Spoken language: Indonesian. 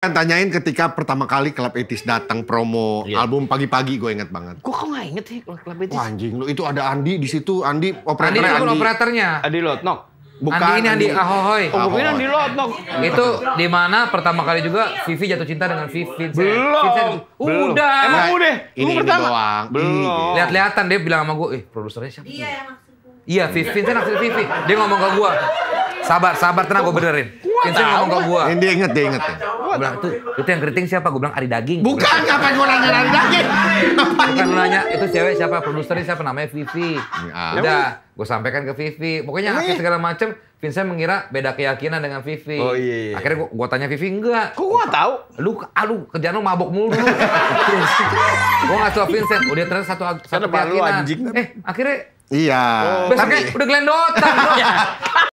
kan tanyain ketika pertama kali Club Etis datang promo yeah. album pagi-pagi gue inget banget. Gue kok gak inget kalau Club Etis? Wah, anjing lu itu ada Andi di situ, Andi operatornya. Andi itu operatornya. Andi Lotnok. Bukan Andi ini Andi, Andi. Oh, bukan Andi Lotnok. Itu di mana pertama kali juga Vivi jatuh cinta dengan Vivi. Belum. Vincent. Belum. Udah. Emang nah, udah. Ini, ini pertama. doang. Belum. Lihat-lihatan dia bilang sama gue, "Eh, produsernya siapa?" Iya, yang maksud Iya, Vivi. Vincent naksir Vivi. Dia ngomong ke gue. Sabar, sabar tenang gue benerin. Gua Kenzo ngomong ke gua. dia inget, dia inget. Ya. Gua bilang, itu, itu yang keriting siapa? Gua bilang Ari Daging. Bukan, apa gua nanya Ari Daging? Bukan lu nanya, itu cewek siapa? Produsernya siapa? Namanya Vivi. Ya. Udah, gua sampaikan ke Vivi. Pokoknya akhirnya segala macem, Vincent mengira beda keyakinan dengan Vivi. Oh iya. iya. Akhirnya gua, gua tanya Vivi enggak. Kok gua tau. Lu alu ah, kerjaan lu mabok mulu dulu. gua nggak tahu Vincent. Udah ternyata satu satu kan keyakinan. Kan? Eh akhirnya Iya. Oh, Besoknya udah glendotan.